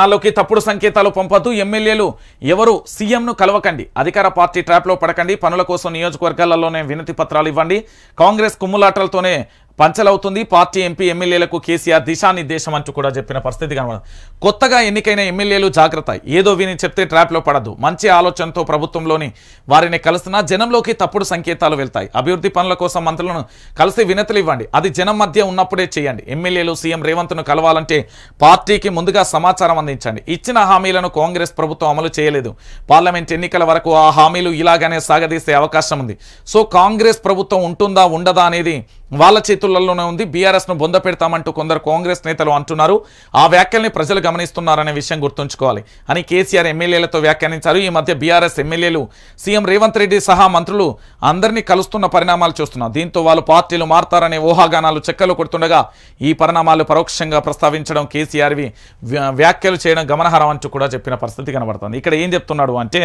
నాలోకి తప్పుడు సంకేతాలు పంపద్దు ఎమ్మెల్యేలు ఎవరు సీఎంను కలవకండి అధికార పార్టీ ట్రాప్లో పడకండి పనుల కోసం నియోజకవర్గాలలోనే వినతి పత్రాలు ఇవ్వండి కాంగ్రెస్ కుమ్ములాటలతోనే పంచలవుతుంది పార్టీ ఎంపీ ఎమ్మెల్యేలకు కేసీఆర్ దిశానిర్దేశం అంటూ కూడా చెప్పిన పరిస్థితి కనబడదు కొత్తగా ఎన్నికైన ఎమ్మెల్యేలు జాగ్రత్త ఏదో విని చెప్తే ట్రాప్లో పడద్దు మంచి ఆలోచనతో ప్రభుత్వంలోని వారిని కలిసినా జనంలోకి తప్పుడు సంకేతాలు వెళ్తాయి అభివృద్ధి పనుల కోసం మంత్రులను కలిసి వినతులు ఇవ్వండి అది జనం మధ్య ఉన్నప్పుడే చేయండి ఎమ్మెల్యేలు సీఎం రేవంత్ను కలవాలంటే పార్టీకి ముందుగా సమాచారం అందించండి ఇచ్చిన హామీలను కాంగ్రెస్ ప్రభుత్వం అమలు చేయలేదు పార్లమెంట్ ఎన్నికల వరకు ఆ హామీలు ఇలాగానే సాగదీసే అవకాశం ఉంది సో కాంగ్రెస్ ప్రభుత్వం ఉంటుందా ఉండదా అనేది వాళ్ళ చేతి చేతులలోనే ఉంది ను బొంద పెడతామంటూ కొందరు కాంగ్రెస్ నేతలు అంటున్నారు ఆ వ్యాఖ్యల్ని ప్రజలు గమనిస్తున్నారనే విషయం గుర్తుంచుకోవాలి అని కేసీఆర్ ఎమ్మెల్యేలతో వ్యాఖ్యానించారు ఈ మధ్య బీఆర్ఎస్ ఎమ్మెల్యేలు సీఎం రేవంత్ రెడ్డి సహా మంత్రులు అందరినీ కలుస్తున్న పరిణామాలు చూస్తున్నారు దీంతో వాళ్ళు పార్టీలు మారుతారనే ఊహాగానాలు చెక్కలు కొడుతుండగా ఈ పరిణామాలు పరోక్షంగా ప్రస్తావించడం కేసీఆర్వి వ్యాఖ్యలు చేయడం గమనహారం అంటూ కూడా చెప్పిన పరిస్థితి కనబడుతుంది ఇక్కడ ఏం చెప్తున్నాడు అంటే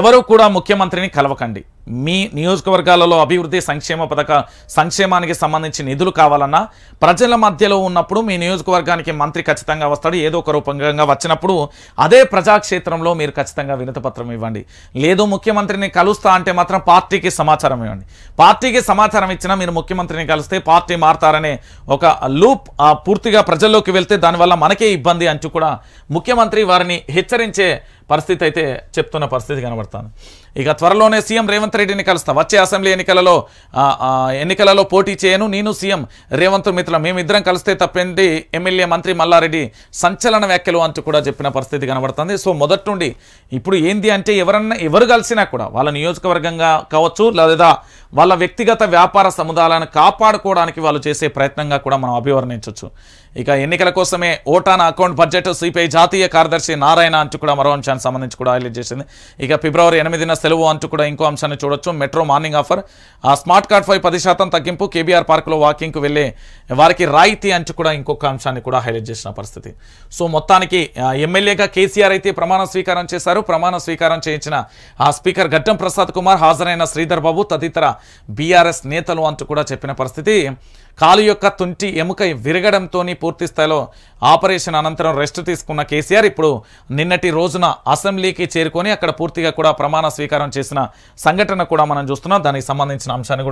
ఎవరు కూడా ముఖ్యమంత్రిని కలవకండి మీ నియోజకవర్గాలలో అభివృద్ధి సంక్షేమ పథక సంక్షేమానికి సంబంధించి నిధులు కావాలన్నా ప్రజల మధ్యలో ఉన్నప్పుడు మీ నియోజకవర్గానికి మంత్రి ఖచ్చితంగా వస్తాడు ఏదో ఒక రూపంగా వచ్చినప్పుడు అదే ప్రజాక్షేత్రంలో మీరు ఖచ్చితంగా వినతపత్రం ఇవ్వండి లేదు ముఖ్యమంత్రిని కలుస్తా అంటే మాత్రం పార్టీకి సమాచారం ఇవ్వండి పార్టీకి సమాచారం ఇచ్చినా మీరు ముఖ్యమంత్రిని కలిస్తే పార్టీ మారతారనే ఒక లూప్ పూర్తిగా ప్రజల్లోకి వెళ్తే దానివల్ల మనకే ఇబ్బంది అంటూ కూడా ముఖ్యమంత్రి వారిని హెచ్చరించే పరిస్థితి అయితే చెప్తున్న పరిస్థితి కనబడుతుంది ఇక త్వరలోనే సీఎం రేవంత్ రెడ్డిని కలుస్తా వచ్చే అసెంబ్లీ ఎన్నికలలో ఎన్నికలలో పోటీ చేయను నేను సీఎం రేవంత్ మిత్రుల మేమిద్దరం కలిస్తే తప్పేంటి ఎమ్మెల్యే మంత్రి మల్లారెడ్డి సంచలన వ్యాఖ్యలు అంటూ కూడా చెప్పిన పరిస్థితి కనబడుతుంది సో మొదటి నుండి ఇప్పుడు ఏంది అంటే ఎవరన్నా ఎవరు కలిసినా కూడా వాళ్ళ నియోజకవర్గంగా కావచ్చు లేదా వాళ్ళ వ్యక్తిగత వ్యాపార సముదాయాలను కాపాడుకోవడానికి వాళ్ళు చేసే ప్రయత్నంగా కూడా మనం అభివర్ణించవచ్చు ఇక ఎన్నికల కోసమే ఓటాన్ అకౌంట్ బడ్జెట్ సిపిఐ జాతీయ కార్యదర్శి నారాయణ అంటూ కూడా మరో అంశాన్ని విషయానికి సంబంధించి కూడా హైలైట్ చేసింది ఇక ఫిబ్రవరి ఎనిమిదిన సెలవు అంటూ కూడా ఇంకో అంశాన్ని చూడొచ్చు మెట్రో మార్నింగ్ ఆఫర్ ఆ స్మార్ట్ కార్డ్పై పది శాతం తగ్గింపు కేబీఆర్ పార్కులో వాకింగ్కు వెళ్ళే వారికి రాయితీ అంటూ కూడా ఇంకొక అంశాన్ని కూడా హైలైట్ చేసిన పరిస్థితి సో మొత్తానికి ఎమ్మెల్యేగా కేసీఆర్ అయితే ప్రమాణ స్వీకారం చేశారు ప్రమాణ స్వీకారం చేయించిన ఆ స్పీకర్ గట్టం ప్రసాద్ కుమార్ హాజరైన శ్రీధర్ బాబు తదితర బీఆర్ఎస్ నేతలు అంటూ కూడా చెప్పిన పరిస్థితి కాలు యొక్క తుంటి ఎముక విరగడంతో పూర్తి స్థాయిలో ఆపరేషన్ అనంతరం రెస్ట్ తీసుకున్న కేసీఆర్ ఇప్పుడు నిన్నటి రోజున అసెంబ్లీకి చేరుకొని అక్కడ పూర్తిగా కూడా ప్రమాణ స్వీకారం చేసిన సంఘటన కూడా మనం చూస్తున్నాం దానికి సంబంధించిన అంశాన్ని